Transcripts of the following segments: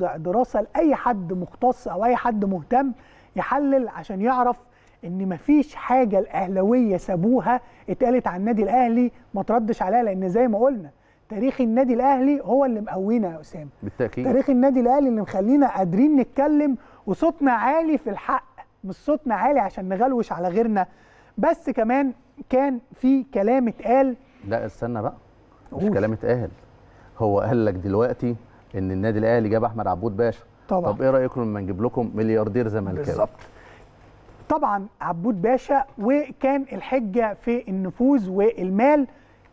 موضع دراسه لاي حد مختص او اي حد مهتم يحلل عشان يعرف ان مفيش حاجه الاهلاويه سابوها اتقالت عن النادي الاهلي ما تردش عليها لان زي ما قلنا تاريخ النادي الاهلي هو اللي مقوينا يا اسامه بالتاكيد تاريخ النادي الاهلي اللي مخلينا قادرين نتكلم وصوتنا عالي في الحق مش صوتنا عالي عشان نغلوش على غيرنا بس كمان كان في كلام اتقال لا استنى بقى مش كلام اتقال هو قال لك دلوقتي ان النادي الاهلي جاب احمد عبود باشا طبعا طب ايه رايكم لما نجيب لكم ملياردير زملكاوي بالظبط طبعا عبود باشا وكان الحجه في النفوذ والمال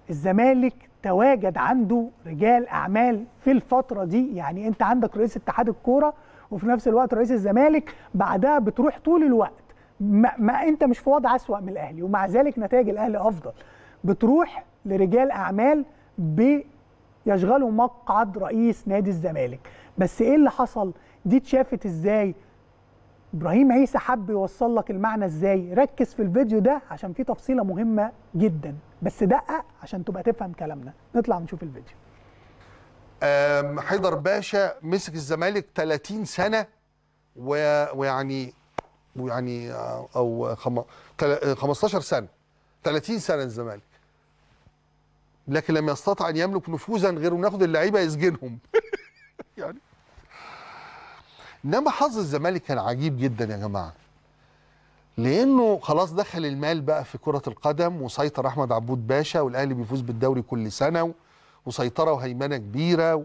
الزمالك تواجد عنده رجال اعمال في الفتره دي يعني انت عندك رئيس اتحاد الكوره وفي نفس الوقت رئيس الزمالك بعدها بتروح طول الوقت ما, ما انت مش في وضع اسوا من الاهلي ومع ذلك نتائج الاهلي افضل بتروح لرجال اعمال يشغله مقعد رئيس نادي الزمالك بس ايه اللي حصل دي اتشافت ازاي ابراهيم عيسى حب يوصل لك المعنى ازاي ركز في الفيديو ده عشان فيه تفصيله مهمه جدا بس دقق عشان تبقى تفهم كلامنا نطلع ونشوف الفيديو حيدر باشا مسك الزمالك 30 سنه و... ويعني ويعني او خم... 15 سنه 30 سنه الزمالك لكن لم يستطع ان يملك نفوذا غير ناخد اللعيبه يسجنهم يعني انما حظ الزمالك كان عجيب جدا يا جماعه لانه خلاص دخل المال بقى في كره القدم وسيطر احمد عبود باشا والاهلي بيفوز بالدوري كل سنه وسيطره وهيمنه كبيره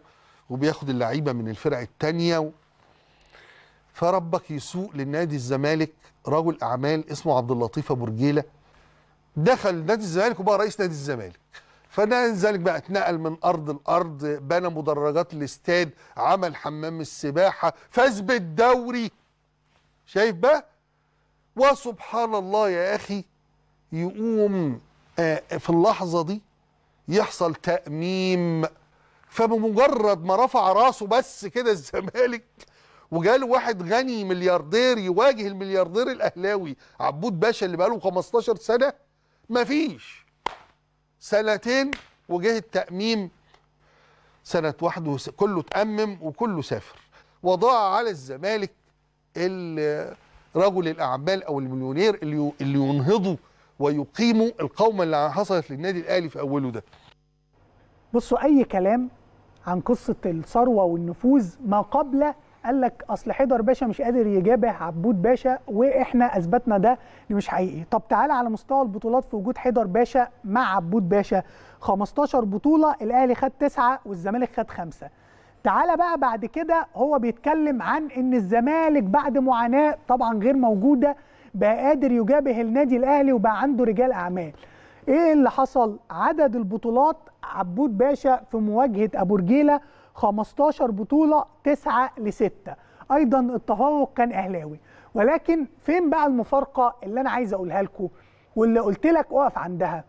وبياخد اللعيبه من الفرق الثانيه و... فربك يسوء لنادي الزمالك رجل اعمال اسمه عبد اللطيف ابو رجيله دخل نادي الزمالك وبقى رئيس نادي الزمالك ذلك بقى اتنقل من ارض لارض بنى مدرجات الاستاد عمل حمام السباحه فاز بالدوري شايف بقى وسبحان الله يا اخي يقوم آه، في اللحظه دي يحصل تاميم فبمجرد ما رفع راسه بس كده الزمالك وجاله واحد غني ملياردير يواجه الملياردير الاهلاوي عبود باشا اللي بقاله 15 سنه مفيش سنتين وجه التأميم سنة واحد كله اتأمم وكله سافر وضاع على الزمالك رجل الأعمال أو المليونير اللي اللي ينهضوا ويقيموا القومة اللي حصلت للنادي الأهلي في أوله ده بصوا أي كلام عن قصة الثروة والنفوذ ما قبل قال لك اصل حيدر باشا مش قادر يجابه عبود باشا واحنا اثبتنا ده اللي مش حقيقي طب تعالى على مستوى البطولات في وجود حيدر باشا مع عبود باشا 15 بطوله الاهلي خد 9 والزمالك خد 5 تعالى بقى بعد كده هو بيتكلم عن ان الزمالك بعد معاناه طبعا غير موجوده بقى قادر يجابه النادي الاهلي وبقى عنده رجال اعمال ايه اللي حصل عدد البطولات عبود باشا في مواجهه ابو رجيله 15 بطوله 9 ل 6 ايضا التفوق كان اهلاوي ولكن فين بقى المفارقه اللي انا عايز اقولها لكم واللي قلت لك اقف عندها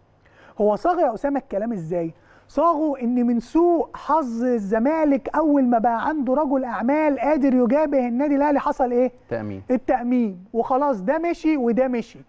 هو صاغ يا اسامه الكلام ازاي صاغوا ان من سوء حظ الزمالك اول ما بقى عنده رجل اعمال قادر يجابه النادي الاهلي حصل ايه التامين التامين وخلاص ده مشي وده مشي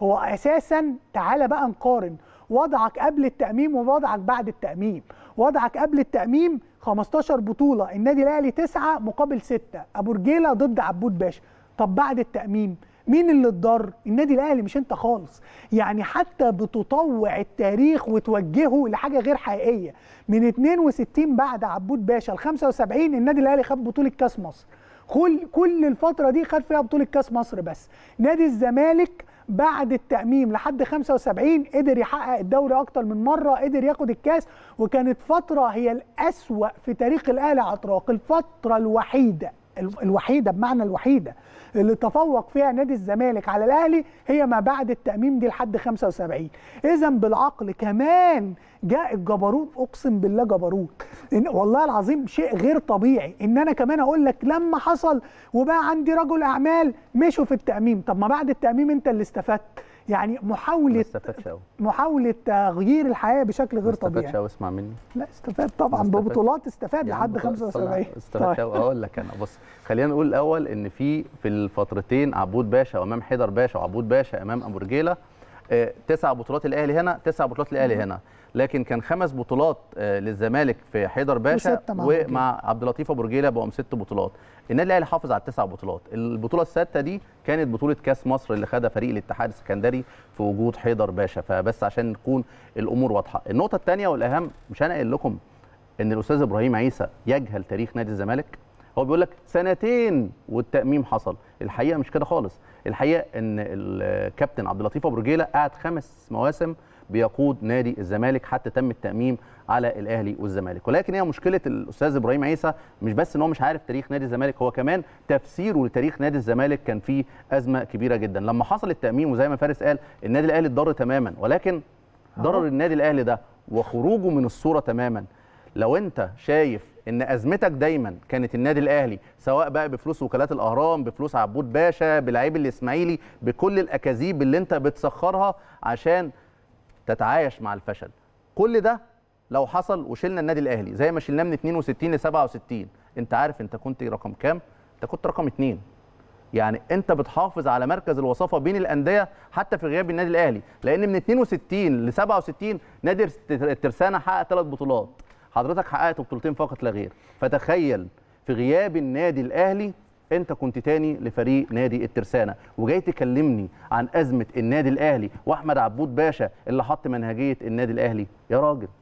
هو اساسا تعالى بقى نقارن وضعك قبل التاميم ووضعك بعد التاميم وضعك قبل التاميم 15 بطوله النادي الاهلي 9 مقابل 6 ابو رجيله ضد عبود باشا طب بعد التاميم مين اللي اتضر النادي الاهلي مش انت خالص يعني حتى بتطوع التاريخ وتوجهه لحاجه غير حقيقيه من 62 بعد عبود باشا ل 75 النادي الاهلي خد بطوله كاس مصر كل كل الفتره دي خد فيها بطوله كاس مصر بس نادي الزمالك بعد التأميم لحد 75 قدر يحقق الدوري أكتر من مرة قدر ياخد الكاس وكانت فترة هي الأسوأ في تاريخ الأهلي على الفترة الوحيدة الوحيده بمعنى الوحيده اللي تفوق فيها نادي الزمالك على الاهلي هي ما بعد التاميم دي لحد 75 اذا بالعقل كمان جاء الجبروت اقسم بالله جبروت إن والله العظيم شيء غير طبيعي ان انا كمان اقول لك لما حصل وبقى عندي رجل اعمال مشوا في التاميم طب ما بعد التاميم انت اللي استفدت يعني محاوله محاوله تغيير الحياه بشكل غير طبيعي ما استفادش اسمع مني لا استفاد طبعا ببطولات استفاد يعني لحد 75 استفاد قوي اقول لك انا بص خلينا نقول الاول ان في في الفترتين عبود باشا وامام حيدر باشا وعبود باشا امام ابو رجيله آه، تسع بطولات الاهلي هنا تسع بطولات الاهلي هنا لكن كان خمس بطولات آه، للزمالك في حيدر باشا ومع عبد اللطيف ابو رجيله بقوا ست بطولات النادي الاهلي حافظ على التسع بطولات البطوله السادسه دي كانت بطوله كاس مصر اللي خدها فريق الاتحاد السكندري في وجود حيدر باشا فبس عشان تكون الامور واضحه النقطه الثانيه والاهم مش هنقل لكم ان الاستاذ ابراهيم عيسى يجهل تاريخ نادي الزمالك هو بيقول لك سنتين والتاميم حصل الحقيقه مش كده خالص الحقيقه ان الكابتن عبد اللطيف ابو رجيله قعد خمس مواسم بيقود نادي الزمالك حتى تم التاميم على الاهلي والزمالك ولكن هي مشكله الاستاذ ابراهيم عيسى مش بس ان هو مش عارف تاريخ نادي الزمالك هو كمان تفسيره لتاريخ نادي الزمالك كان فيه ازمه كبيره جدا لما حصل التاميم وزي ما فارس قال النادي الاهلي اتضر تماما ولكن ضرر النادي الاهلي ده وخروجه من الصوره تماما لو انت شايف ان ازمتك دايما كانت النادي الاهلي سواء بقى بفلوس وكالات الاهرام بفلوس عبود باشا بلعيب الاسماعيلي بكل الاكاذيب اللي انت بتسخرها عشان تتعايش مع الفشل كل ده لو حصل وشلنا النادي الاهلي زي ما شلناه من 62 ل 67 انت عارف انت كنت رقم كام انت كنت رقم 2 يعني انت بتحافظ على مركز الوصافه بين الانديه حتى في غياب النادي الاهلي لان من 62 ل 67 نادي الترسانه حقق ثلاث بطولات حضرتك حققت بطولتين فقط لا غير فتخيل في غياب النادي الاهلي انت كنت تاني لفريق نادي الترسانه وجاي تكلمني عن ازمه النادي الاهلي واحمد عبود باشا اللي حط منهجيه النادي الاهلي يا راجل